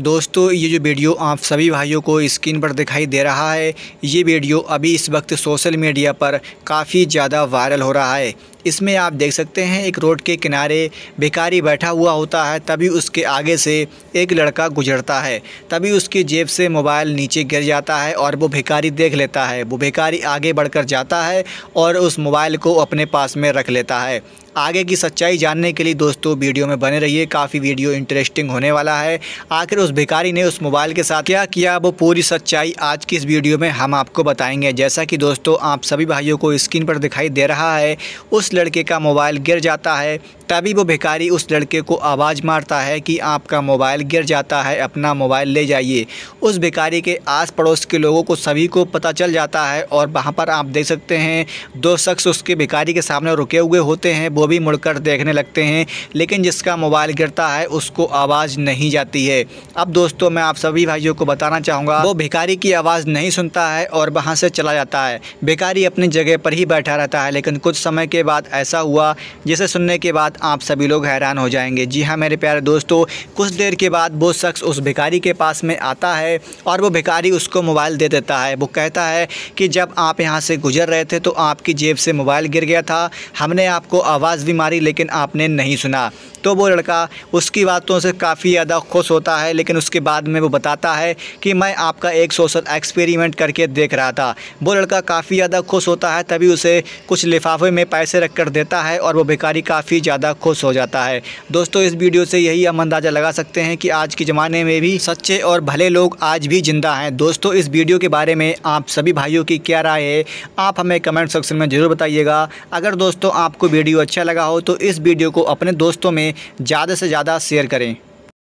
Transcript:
दोस्तों ये जो वीडियो आप सभी भाइयों को स्क्रीन पर दिखाई दे रहा है ये वीडियो अभी इस वक्त सोशल मीडिया पर काफ़ी ज़्यादा वायरल हो रहा है इसमें आप देख सकते हैं एक रोड के किनारे भिकारी बैठा हुआ होता है तभी उसके आगे से एक लड़का गुजरता है तभी उसकी जेब से मोबाइल नीचे गिर जाता है और वो भिकारी देख लेता है वो भिकारी आगे बढ़कर जाता है और उस मोबाइल को अपने पास में रख लेता है आगे की सच्चाई जानने के लिए दोस्तों वीडियो में बने रहिए काफ़ी वीडियो इंटरेस्टिंग होने वाला है आखिर उस भिकारी ने उस मोबाइल के साथ क्या किया वो पूरी सच्चाई आज की इस वीडियो में हम आपको बताएंगे जैसा कि दोस्तों आप सभी भाइयों को स्क्रीन पर दिखाई दे रहा है उस लड़के का मोबाइल गिर जाता है तभी वो भिकारी उस लड़के को आवाज़ मारता है कि आपका मोबाइल गिर जाता है अपना मोबाइल ले जाइए उस भिकारी के आस पड़ोस के लोगों को सभी को पता चल जाता है और वहाँ पर आप देख सकते हैं दो शख्स उसके भिकारी के सामने रुके हुए होते हैं वो वो भी मुड़कर देखने लगते हैं लेकिन जिसका मोबाइल गिरता है उसको आवाज़ नहीं जाती है अब दोस्तों मैं आप सभी भाइयों को बताना चाहूँगा वो भिखारी की आवाज़ नहीं सुनता है और वहाँ से चला जाता है भिखारी अपनी जगह पर ही बैठा रहता है लेकिन कुछ समय के बाद ऐसा हुआ जिसे सुनने के बाद आप सभी लोग हैरान हो जाएंगे जी हाँ मेरे प्यारे दोस्तों कुछ देर के बाद वो शख्स उस भिखारी के पास में आता है और वो भिखारी उसको मोबाइल दे देता है वो कहता है कि जब आप यहाँ से गुजर रहे थे तो आपकी जेब से मोबाइल गिर गया था हमने आपको आवाज़ भी मारी लेकिन आपने नहीं सुना तो वो लड़का उसकी बातों से काफ़ी ज़्यादा खुश होता है लेकिन उसके बाद में वो बताता है कि मैं आपका एक सोशल एक्सपेरिमेंट करके देख रहा था वो लड़का काफ़ी ज़्यादा खुश होता है तभी उसे कुछ लिफाफे में पैसे रख कर देता है और वो भिकारी काफ़ी ज़्यादा खुश हो जाता है दोस्तों इस वीडियो से यही हम अंदाज़ा लगा सकते हैं कि आज के ज़माने में भी सच्चे और भले लोग आज भी ज़िंदा हैं दोस्तों इस वीडियो के बारे में आप सभी भाइयों की क्या राय है आप हमें कमेंट सेक्शन में ज़रूर बताइएगा अगर दोस्तों आपको वीडियो अच्छा अच्छा लगा हो तो इस वीडियो को अपने दोस्तों में ज़्यादा से ज़्यादा शेयर करें